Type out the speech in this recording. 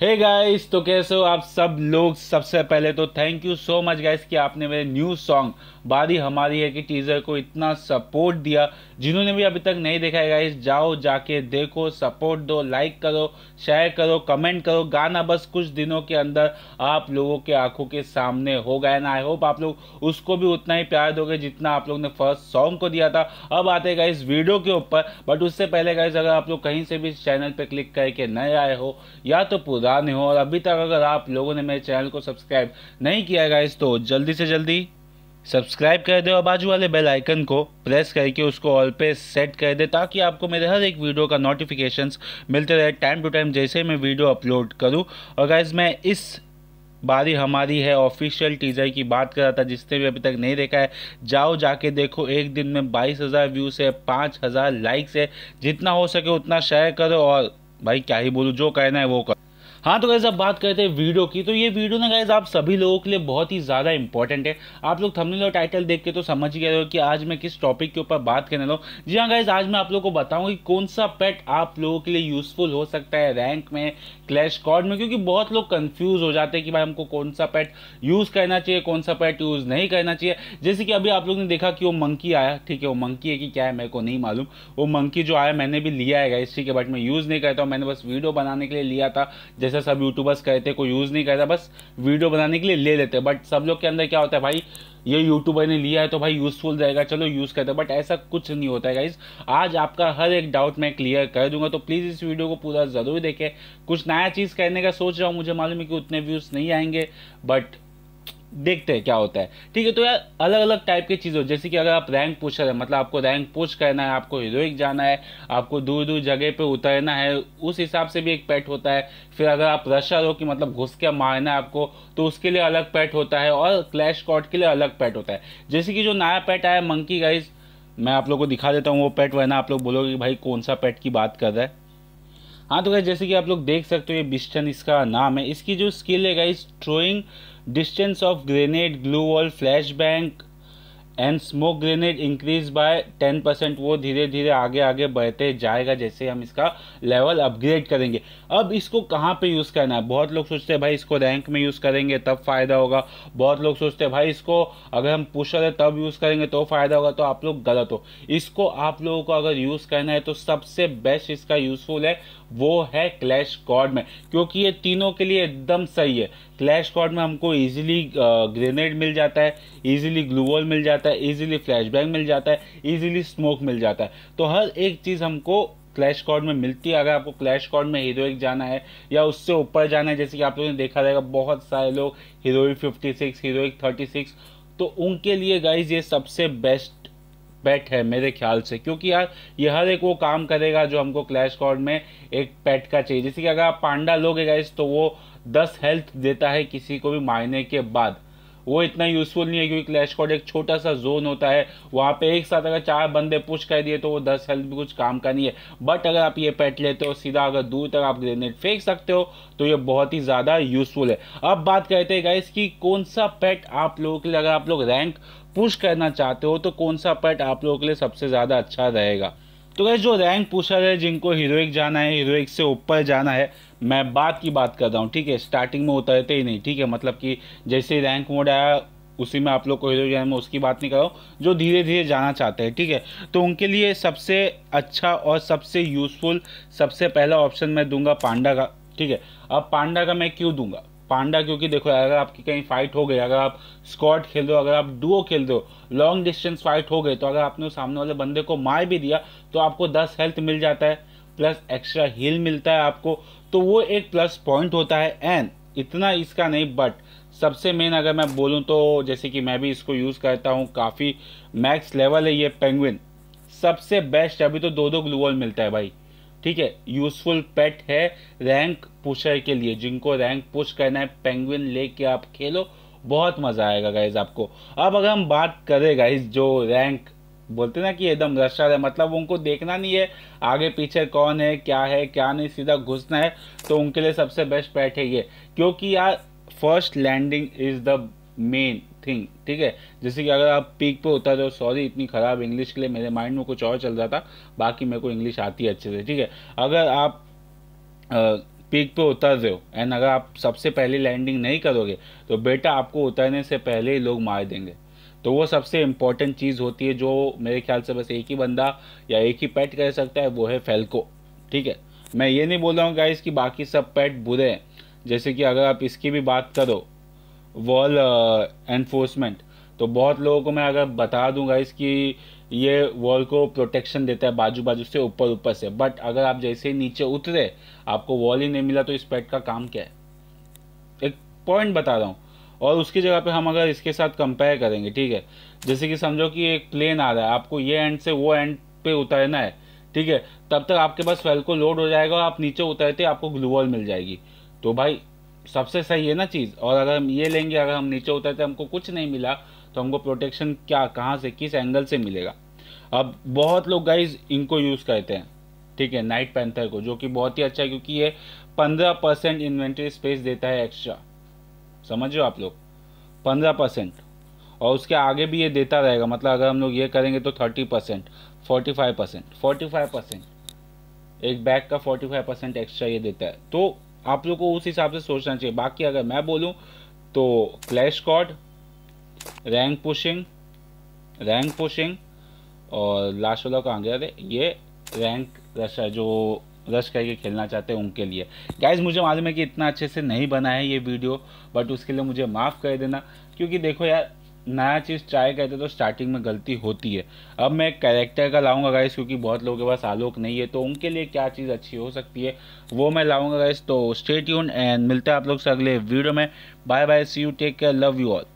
हे hey guys तो कैसे हो आप सब लोग सबसे पहले तो thank you so much guys कि आपने मेरे न्यू सॉन्ग बारी हमारी है कि टीज़र को इतना सपोर्ट दिया जिन्होंने भी अभी तक नहीं देखा है गाइस जाओ जाके देखो सपोर्ट दो लाइक करो शेयर करो कमेंट करो गाना बस कुछ दिनों के अंदर आप लोगों के आंखों के सामने हो गया ना आई होप आप लोग उसको भी उतना ही प्यार दोगे जितना आप लोग ने फर्स्ट सॉन्ग को दिया था अब आते गए इस वीडियो के ऊपर बट उससे पहले गाइस अगर आप लोग कहीं से भी चैनल पर क्लिक करके नए आए हो या तो पूरा सावधान हो और अभी तक अगर आप लोगों ने मेरे चैनल को सब्सक्राइब नहीं किया है गाइस तो जल्दी से जल्दी सब्सक्राइब कर दे और बाजू वाले बेल आइकन को प्रेस करके उसको ऑल पे सेट कर दे ताकि आपको मेरे हर एक वीडियो का नोटिफिकेशंस मिलते रहे टाइम टू टाइम जैसे मैं वीडियो अपलोड करूँ और गाइज मैं इस बारी हमारी है ऑफिशियल टीजर की बात कर रहा था जिसने भी अभी तक नहीं देखा है जाओ जाके देखो एक दिन में बाईस हज़ार व्यूज़ है पाँच हज़ार लाइक्स है जितना हो सके उतना शेयर करो और भाई क्या ही बोलूँ जो कहना है वो करो हाँ तो गैज़ अब बात करते हैं वीडियो की तो ये वीडियो ना गैज़ आप सभी लोगों के लिए बहुत ही ज़्यादा इंपॉर्टेंट है आप लोग थंबनेल और टाइटल देख के तो समझ ही गए हो कि आज मैं किस टॉपिक के ऊपर बात करने लो जी हाँ गैज़ आज मैं आप लोग को बताऊँ कि कौन सा पेट आप लोगों के लिए यूज़फुल हो सकता है रैंक में क्लैश कॉर्ड में क्योंकि बहुत लोग कन्फ्यूज़ हो जाते हैं कि भाई हमको कौन सा पेट यूज़ करना चाहिए कौन सा पेट यूज़ नहीं करना चाहिए जैसे कि अभी आप लोग ने देखा कि वो मंकी आया ठीक है वो मंकी है कि क्या है मेरे को नहीं मालूम वो मंकी जो आया मैंने भी लिया है इस ठीक है बट मैं यूज़ नहीं करता हूँ मैंने बस वीडियो बनाने के लिए लिया था जैसे जैसे सब यूट्यूबर्स कहते कोई यूज़ नहीं करता बस वीडियो बनाने के लिए ले लेते बट सब लोग के अंदर क्या होता है भाई ये यूट्यूबर ने लिया है तो भाई यूज़फुल रहेगा चलो यूज़ करते बट ऐसा कुछ नहीं होता है गाइज आज आपका हर एक डाउट मैं क्लियर कर दूंगा तो प्लीज़ इस वीडियो को पूरा ज़रूर देखें कुछ नया चीज़ करने का सोच रहा हूँ मुझे मालूम है कि उतने व्यूज़ नहीं आएंगे बट देखते हैं क्या होता है ठीक है तो यार अलग अलग टाइप की चीज़ हो जैसे कि अगर आप रैंक पूछर है मतलब आपको रैंक पूछ करना है आपको हीरोइक जाना है आपको दूर दूर जगह पे उतरना है उस हिसाब से भी एक पैट होता है फिर अगर आप रशर हो कि मतलब घुस के मारना है आपको तो उसके लिए अलग पैट होता है और क्लैश कॉट के लिए अलग पैट होता है जैसे कि जो नया पैट आया मंकी गाइज मैं आप लोग को दिखा देता हूँ वो पेट वरना आप लोग बोलोगे भाई कौन सा पैट की बात कर रहा है हाँ तो गाइज जैसे कि आप लोग देख सकते हो ये बिस्टन इसका नाम है इसकी जो स्किल है guys throwing distance of grenade glue wall flashbang and smoke grenade increase by ten percent वो धीरे धीरे आगे आगे बढ़ते जाएगा जैसे हम इसका लेवल अपग्रेड करेंगे अब इसको कहाँ पे यूज़ करना है बहुत लोग सोचते हैं भाई इसको रैंक में यूज़ करेंगे तब फ़ायदा होगा बहुत लोग सोचते हैं भाई इसको अगर हम पुशर है तब यूज़ करेंगे तो फ़ायदा होगा तो आप लोग गलत हो इसको आप लोगों को अगर यूज़ करना है तो सबसे बेस्ट इसका यूज़फुल है वो है क्लैश कॉर्ड में क्योंकि ये तीनों के लिए एकदम सही है क्लैश कॉर्ड में हमको इजीली ग्रेनेड मिल जाता है इजीली ग्लूवॉल मिल जाता है इजीली फ्लैशबैक मिल जाता है इजीली स्मोक मिल जाता है तो हर एक चीज़ हमको क्लैश कॉर्ड में मिलती है अगर आपको क्लैश कॉर्ड में हीरोइक जाना है या उससे ऊपर जाना है जैसे कि आप लोगों ने देखा रहेगा बहुत सारे लोग heroic fifty six heroic thirty six तो उनके लिए गाइज ये सबसे बेस्ट पेट है मेरे ख्याल से क्योंकि यार ये हर एक वो काम करेगा जो हमको क्लैश कॉर्ड में एक पेट का चाहिए जैसे कि अगर आप पांडा लोगे गए तो वो दस हेल्थ देता है किसी को भी मारने के बाद वो इतना यूजफुल नहीं है क्योंकि क्लैश कॉड एक छोटा सा जोन होता है वहाँ पे एक साथ अगर चार बंदे पुश कर दिए तो वो दस हेल्थ भी कुछ काम का नहीं है बट अगर आप ये पेट लेते हो सीधा अगर दूर तक आप ग्रेनेड फेंक सकते हो तो ये बहुत ही ज़्यादा यूजफुल है अब बात करते हैं गाइस कि कौन सा पेट आप लोगों के लिए अगर आप लोग रैंक पुश करना चाहते हो तो कौन सा पेट आप लोगों के लिए सबसे ज़्यादा अच्छा रहेगा तो गैस जो रैंक पूछा है जिनको हीरोइक जाना है हीरोइक से ऊपर जाना है मैं बात की बात कर रहा हूँ ठीक है स्टार्टिंग में उतरते ही नहीं ठीक है मतलब कि जैसे रैंक मोड आया उसी में आप लोग को हीरो जाना में उसकी बात नहीं कर रहा हूँ जो धीरे धीरे जाना चाहते हैं ठीक है तो उनके लिए सबसे अच्छा और सबसे यूज़फुल सबसे पहला ऑप्शन मैं दूंगा पांडा का ठीक है अब पांडा का मैं क्यों दूंगा पांडा क्योंकि देखो अगर आपकी कहीं फाइट हो गई अगर आप स्कॉट खेल दो अगर आप डुओ खेल दो लॉन्ग डिस्टेंस फाइट हो गई तो अगर आपने सामने वाले बंदे को मार भी दिया तो आपको दस हेल्थ मिल जाता है प्लस एक्स्ट्रा हील मिलता है आपको तो वो एक प्लस पॉइंट होता है एंड इतना इसका नहीं बट सबसे मेन अगर मैं बोलूँ तो जैसे कि मैं भी इसको यूज़ करता हूँ काफ़ी मैक्स लेवल है ये पेंगुइन सबसे बेस्ट अभी तो दो दो ग्लूबॉल मिलता है भाई ठीक है यूजफुल पेट है रैंक पुशर के लिए जिनको रैंक पुश करना है पेंगुइन लेके आप खेलो बहुत मज़ा आएगा गाइज आपको अब अगर हम बात करें गाइज जो रैंक बोलते ना कि एकदम रशर है मतलब उनको देखना नहीं है आगे पीछे कौन है क्या है क्या नहीं सीधा घुसना है तो उनके लिए सबसे बेस्ट पैट है ये क्योंकि यार first landing is the main thing ठीक है जैसे कि अगर आप पीक पे होता तो सॉरी इतनी ख़राब इंग्लिश के लिए मेरे माइंड में कुछ और चल रहा था बाकी मेरे को इंग्लिश आती है अच्छे से ठीक है अगर आप आ, पीक पे उतर रहे हो एंड अगर आप सबसे पहले लैंडिंग नहीं करोगे तो बेटा आपको उतरने से पहले ही लोग मार देंगे तो वो सबसे इम्पॉर्टेंट चीज़ होती है जो मेरे ख्याल से बस एक ही बंदा या एक ही पेट कर सकता है वो है फेल्को ठीक है मैं ये नहीं बोल रहा हूँ गाइस कि बाकी सब पेट बुरे हैं जैसे कि अगर आप इसकी भी बात करो वॉल एनफोर्समेंट uh, तो बहुत लोगों को मैं अगर बता दूंगा इसकी ये वॉल को प्रोटेक्शन देता है बाजू बाजू से ऊपर ऊपर से बट अगर आप जैसे ही नीचे उतरे आपको वॉल ही नहीं मिला तो इस पैड का काम क्या है एक पॉइंट बता रहा हूँ और उसकी जगह पे हम अगर इसके साथ कंपेयर करेंगे ठीक है जैसे कि समझो कि एक प्लेन आ रहा है आपको ये एंड से वो एंड पे उतरना है ठीक है तब तक आपके पास वेल को लोड हो जाएगा आप नीचे उतरते आपको ग्लू वॉल मिल जाएगी तो भाई सबसे सही है ना चीज़ और अगर हम ये लेंगे अगर हम नीचे उतरते हमको कुछ नहीं मिला तो हमको प्रोटेक्शन क्या कहाँ से किस एंगल से मिलेगा अब बहुत लोग गाइज इनको यूज़ करते हैं ठीक है नाइट पैंथर को जो कि बहुत ही अच्छा है क्योंकि ये पंद्रह परसेंट इन्वेंट्री स्पेस देता है एक्स्ट्रा समझ रहे हो आप लोग पंद्रह परसेंट और उसके आगे भी ये देता रहेगा मतलब अगर हम लोग ये करेंगे तो thirty percent forty five percent forty five percent एक बैग का फोर्टी फाइव परसेंट एक्स्ट्रा ये देता है तो आप लोग को उस हिसाब से सोचना चाहिए बाकी अगर मैं बोलूँ तो clash COD rank pushing rank pushing और लास्ट वाला कहाँ गया अरे ये रैंक रश है जो रश करके खेलना चाहते हैं उनके लिए गाइज मुझे मालूम है कि इतना अच्छे से नहीं बना है ये वीडियो बट उसके लिए मुझे माफ़ कर देना क्योंकि देखो यार नया चीज़ ट्राई करते हैं तो स्टार्टिंग में गलती होती है अब मैं एक कैरेक्टर का लाऊंगा गाइस क्योंकि बहुत लोगों के पास आलोक नहीं है तो उनके लिए क्या चीज़ अच्छी हो सकती है वो मैं लाऊंगा गाइस तो स्टेट यून एंड मिलते हैं आप लोग से अगले वीडियो में bye bye see you take care love you all